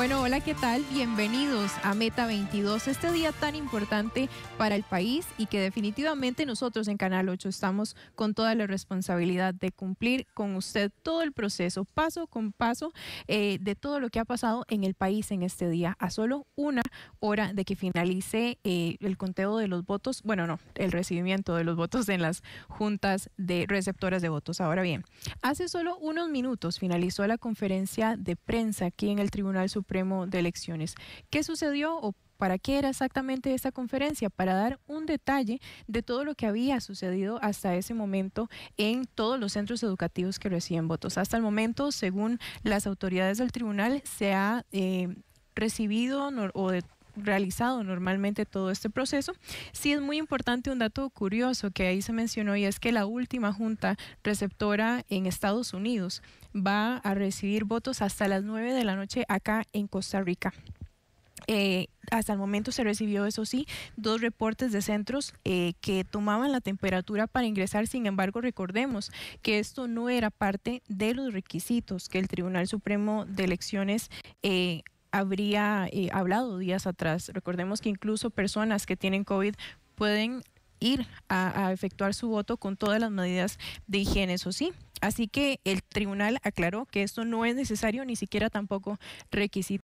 Bueno, hola, ¿qué tal? Bienvenidos a Meta 22, este día tan importante para el país y que definitivamente nosotros en Canal 8 estamos con toda la responsabilidad de cumplir con usted todo el proceso, paso con paso, eh, de todo lo que ha pasado en el país en este día, a solo una hora de que finalice eh, el conteo de los votos, bueno, no, el recibimiento de los votos en las juntas de receptoras de votos. Ahora bien, hace solo unos minutos finalizó la conferencia de prensa aquí en el Tribunal Supremo Supremo de Elecciones. ¿Qué sucedió o ¿Para qué era exactamente esta conferencia? Para dar un detalle de todo lo que había sucedido hasta ese momento en todos los centros educativos que reciben votos. Hasta el momento, según las autoridades del tribunal, se ha eh, recibido o de realizado normalmente todo este proceso. Sí es muy importante un dato curioso que ahí se mencionó y es que la última junta receptora en Estados Unidos va a recibir votos hasta las 9 de la noche acá en Costa Rica. Eh, hasta el momento se recibió, eso sí, dos reportes de centros eh, que tomaban la temperatura para ingresar. Sin embargo, recordemos que esto no era parte de los requisitos que el Tribunal Supremo de Elecciones eh, habría eh, hablado días atrás. Recordemos que incluso personas que tienen COVID pueden ir a, a, efectuar su voto con todas las medidas de higiene, eso sí. Así que el tribunal aclaró que esto no es necesario, ni siquiera tampoco requisito.